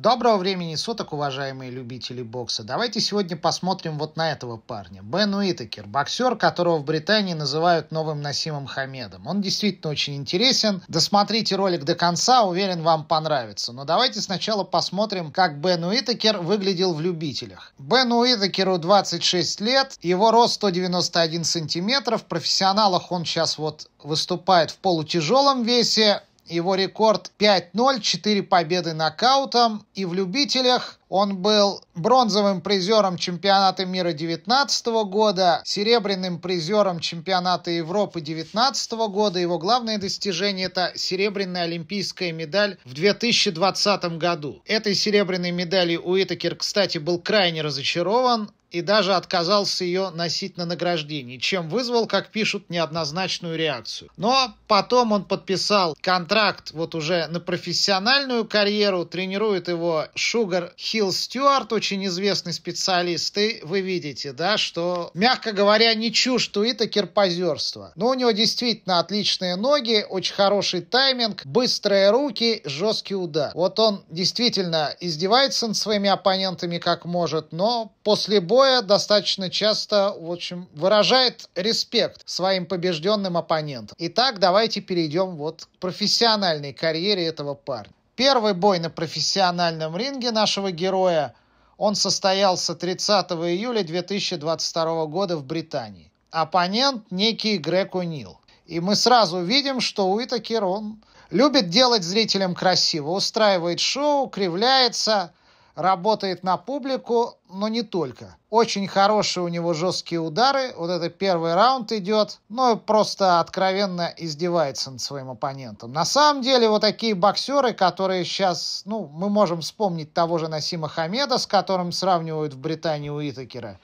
Доброго времени суток, уважаемые любители бокса. Давайте сегодня посмотрим вот на этого парня. Бен Уитакер, боксер, которого в Британии называют новым Насимом Хамедом. Он действительно очень интересен. Досмотрите ролик до конца, уверен, вам понравится. Но давайте сначала посмотрим, как Бен Уитакер выглядел в любителях. Бену Уитакеру 26 лет, его рост 191 сантиметр. В профессионалах он сейчас вот выступает в полутяжелом весе, его рекорд 5-0, 4 победы нокаутом. И в любителях он был бронзовым призером чемпионата мира 2019 года, серебряным призером чемпионата Европы 2019 года. Его главное достижение – это серебряная олимпийская медаль в 2020 году. Этой серебряной медалью Уитакер, кстати, был крайне разочарован и даже отказался ее носить на награждении, чем вызвал, как пишут, неоднозначную реакцию. Но потом он подписал контракт вот уже на профессиональную карьеру, тренирует его Шугар Хилл Стюарт, очень известный специалист, и вы видите, да, что, мягко говоря, не чужд Уита кирпозерство. Но у него действительно отличные ноги, очень хороший тайминг, быстрые руки, жесткий удар. Вот он действительно издевается над своими оппонентами как может, но после боя боя достаточно часто, в общем, выражает респект своим побежденным оппонентам. Итак, давайте перейдем вот к профессиональной карьере этого парня. Первый бой на профессиональном ринге нашего героя, он состоялся 30 июля 2022 года в Британии. Оппонент некий Грег Унил. И мы сразу видим, что Уитакер, он любит делать зрителям красиво, устраивает шоу, кривляется, работает на публику, но не только. Очень хорошие у него жесткие удары. Вот это первый раунд идет. Ну, просто откровенно издевается над своим оппонентом. На самом деле, вот такие боксеры, которые сейчас, ну, мы можем вспомнить того же Насима Хамеда, с которым сравнивают в Британии Уитакера.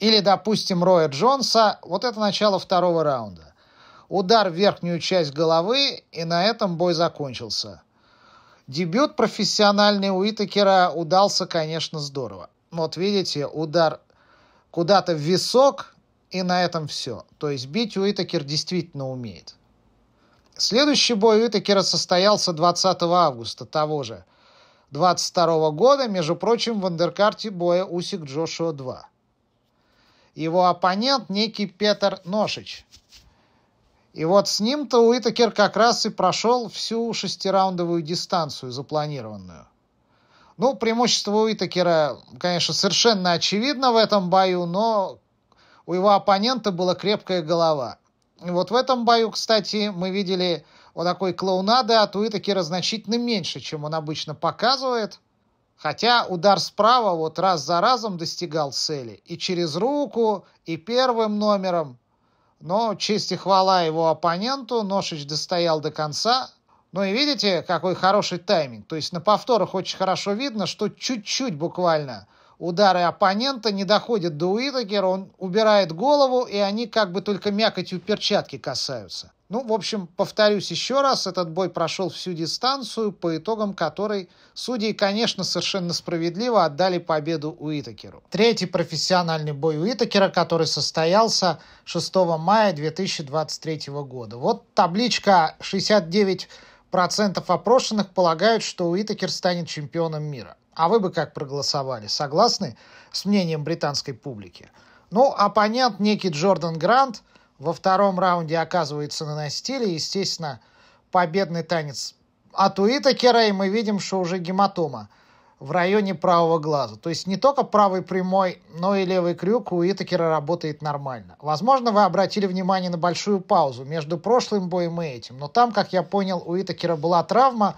Или, допустим, Роя Джонса. Вот это начало второго раунда. Удар в верхнюю часть головы, и на этом бой закончился. Дебют профессиональный Уитакера удался, конечно, здорово. Вот видите, удар куда-то в висок, и на этом все. То есть бить Уитакер действительно умеет. Следующий бой Уитакера состоялся 20 августа того же 22 года, между прочим, в андеркарте боя Усик Джошуа 2. Его оппонент некий Петр Ношич – и вот с ним-то Уитакер как раз и прошел всю шестираундовую дистанцию запланированную. Ну, преимущество Уитакера, конечно, совершенно очевидно в этом бою, но у его оппонента была крепкая голова. И вот в этом бою, кстати, мы видели вот такой клоунады от Уитакера значительно меньше, чем он обычно показывает. Хотя удар справа вот раз за разом достигал цели. И через руку, и первым номером – но честь и хвала его оппоненту, Ношич достоял до конца. Ну и видите, какой хороший тайминг. То есть на повторах очень хорошо видно, что чуть-чуть буквально – удары оппонента не доходят до Уитакера, он убирает голову, и они как бы только мякотью перчатки касаются. Ну, в общем, повторюсь еще раз, этот бой прошел всю дистанцию, по итогам которой судьи, конечно, совершенно справедливо отдали победу Уитакеру. Третий профессиональный бой Уитакера, который состоялся 6 мая 2023 года. Вот табличка 69 процентов опрошенных полагают, что Уитакер станет чемпионом мира. А вы бы как проголосовали? Согласны с мнением британской публики? Ну, оппонент а некий Джордан Грант во втором раунде оказывается на настиле. Естественно, победный танец от Уитакера, и мы видим, что уже гематома – в районе правого глаза. То есть не только правый прямой, но и левый крюк у Итакера работает нормально. Возможно, вы обратили внимание на большую паузу между прошлым боем и этим, но там, как я понял, у Итакера была травма,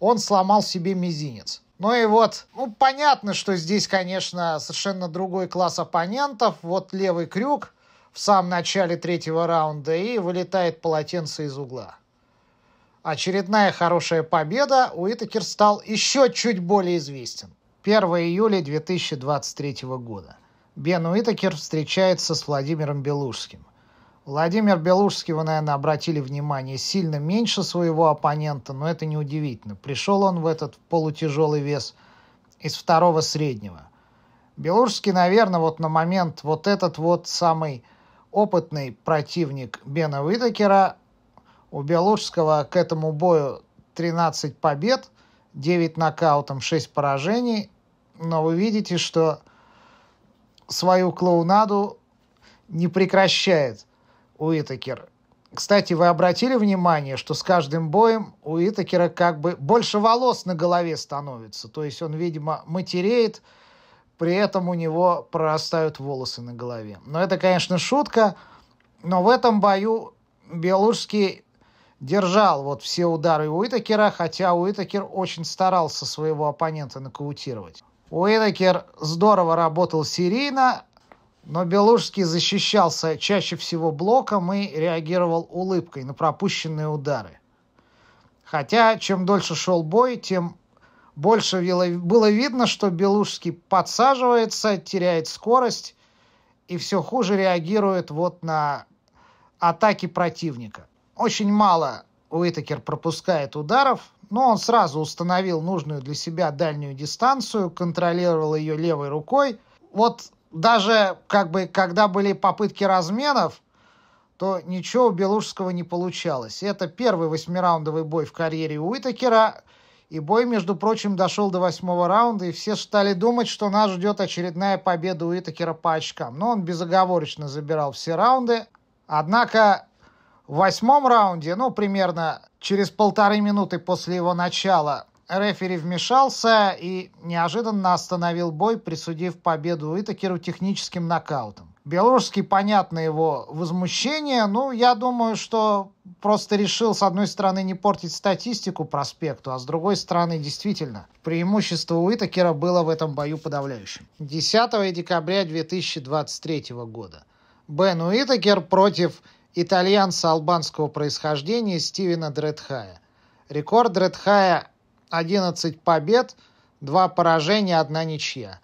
он сломал себе мизинец. Ну и вот, ну понятно, что здесь, конечно, совершенно другой класс оппонентов. Вот левый крюк в самом начале третьего раунда и вылетает полотенце из угла. Очередная хорошая победа, Уитакер стал еще чуть более известен. 1 июля 2023 года. Бен Уитакер встречается с Владимиром Белужским. Владимир Белужский, вы, наверное, обратили внимание, сильно меньше своего оппонента, но это неудивительно. Пришел он в этот полутяжелый вес из второго среднего. Белужский, наверное, вот на момент вот этот вот самый опытный противник Бена Уитакера у белорусского к этому бою 13 побед, 9 нокаутом, 6 поражений. Но вы видите, что свою клоунаду не прекращает Уитакер. Кстати, вы обратили внимание, что с каждым боем у Итакера как бы больше волос на голове становится. То есть он, видимо, матереет, при этом у него прорастают волосы на голове. Но это, конечно, шутка, но в этом бою Белужский держал вот все удары Уитакера, хотя Уитакер очень старался своего оппонента нокаутировать. Уитакер здорово работал серийно, но Белужский защищался чаще всего блоком и реагировал улыбкой на пропущенные удары. Хотя, чем дольше шел бой, тем больше было видно, что Белужский подсаживается, теряет скорость и все хуже реагирует вот на атаки противника. Очень мало Уитакер пропускает ударов, но он сразу установил нужную для себя дальнюю дистанцию, контролировал ее левой рукой. Вот даже как бы, когда были попытки разменов, то ничего у Белушского не получалось. Это первый восьмираундовый бой в карьере Уитакера, и бой, между прочим, дошел до восьмого раунда, и все стали думать, что нас ждет очередная победа Уитакера по очкам. Но он безоговорочно забирал все раунды. Однако в восьмом раунде, ну, примерно через полторы минуты после его начала, рефери вмешался и неожиданно остановил бой, присудив победу Итакеру техническим нокаутом. Белорусский, понятно его возмущение, ну, я думаю, что просто решил, с одной стороны, не портить статистику проспекту, а с другой стороны, действительно, преимущество у Итакера было в этом бою подавляющим. 10 декабря 2023 года. Бен Уитакер против итальянца албанского происхождения Стивена Дредхая. Рекорд Дредхая 11 побед, 2 поражения, 1 ничья.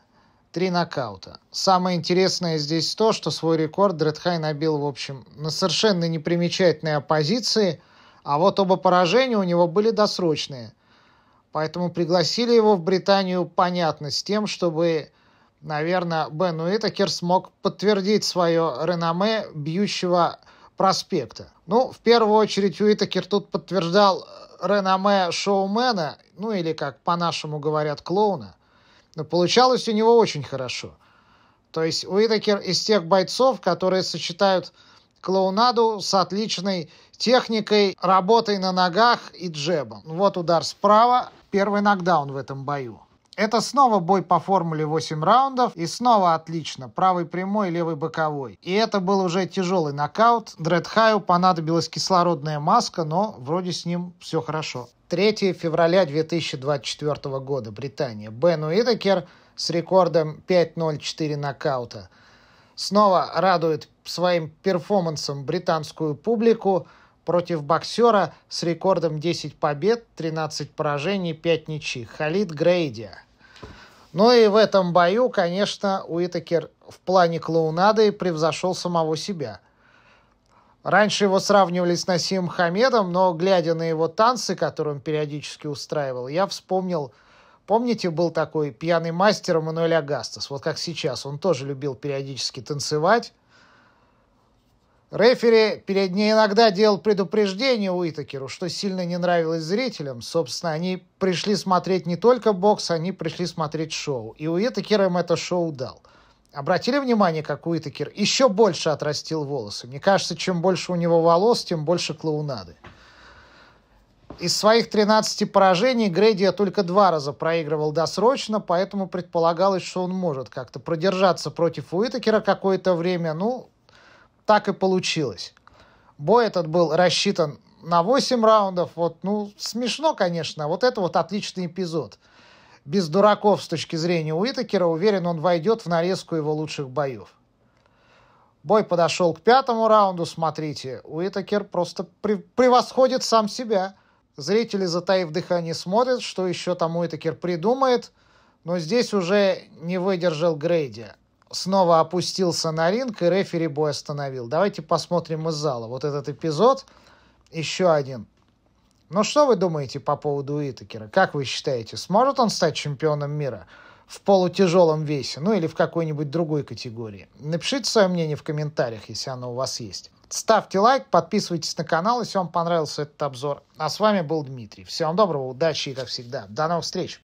Три нокаута. Самое интересное здесь то, что свой рекорд Дредхай набил, в общем, на совершенно непримечательной оппозиции, а вот оба поражения у него были досрочные. Поэтому пригласили его в Британию, понятно, с тем, чтобы, наверное, Бен Уитакер смог подтвердить свое реноме бьющего проспекта. Ну, в первую очередь Уитакер тут подтверждал э, реноме шоумена, ну или, как по-нашему говорят, клоуна. Но получалось у него очень хорошо. То есть Уитакер из тех бойцов, которые сочетают клоунаду с отличной техникой, работой на ногах и джебом. Ну, вот удар справа, первый нокдаун в этом бою. Это снова бой по формуле 8 раундов. И снова отлично. Правый прямой, левый боковой. И это был уже тяжелый нокаут. Дред понадобилась кислородная маска, но вроде с ним все хорошо. 3 февраля 2024 года. Британия. Бен Уитакер с рекордом 5-0-4 нокаута. Снова радует своим перформансом британскую публику против боксера с рекордом 10 побед, 13 поражений, 5 ничьих. Халид Грейди. Ну и в этом бою, конечно, Уитакер в плане клоунады превзошел самого себя. Раньше его сравнивали с Насим Хамедом, но, глядя на его танцы, которые он периодически устраивал, я вспомнил, помните, был такой пьяный мастер Мануэля Агастас, вот как сейчас, он тоже любил периодически танцевать, Рефери перед ней иногда делал предупреждение Уитакеру, что сильно не нравилось зрителям. Собственно, они пришли смотреть не только бокс, они пришли смотреть шоу. И Уитакер им это шоу дал. Обратили внимание, как Уитакер еще больше отрастил волосы? Мне кажется, чем больше у него волос, тем больше клоунады. Из своих 13 поражений Грейдия только два раза проигрывал досрочно, поэтому предполагалось, что он может как-то продержаться против Уитакера какое-то время. Ну, так и получилось. Бой этот был рассчитан на 8 раундов. Вот, ну, смешно, конечно. Вот это вот отличный эпизод. Без дураков с точки зрения Уитакера, уверен, он войдет в нарезку его лучших боев. Бой подошел к пятому раунду, смотрите. Уитакер просто превосходит сам себя. Зрители, затаив дыхание, смотрят, что еще там Уитакер придумает. Но здесь уже не выдержал Грейди снова опустился на ринг, и рефери бой остановил. Давайте посмотрим из зала. Вот этот эпизод, еще один. Ну что вы думаете по поводу Итакера? Как вы считаете, сможет он стать чемпионом мира в полутяжелом весе, ну или в какой-нибудь другой категории? Напишите свое мнение в комментариях, если оно у вас есть. Ставьте лайк, подписывайтесь на канал, если вам понравился этот обзор. А с вами был Дмитрий. Всем доброго, удачи и, как всегда, до новых встреч!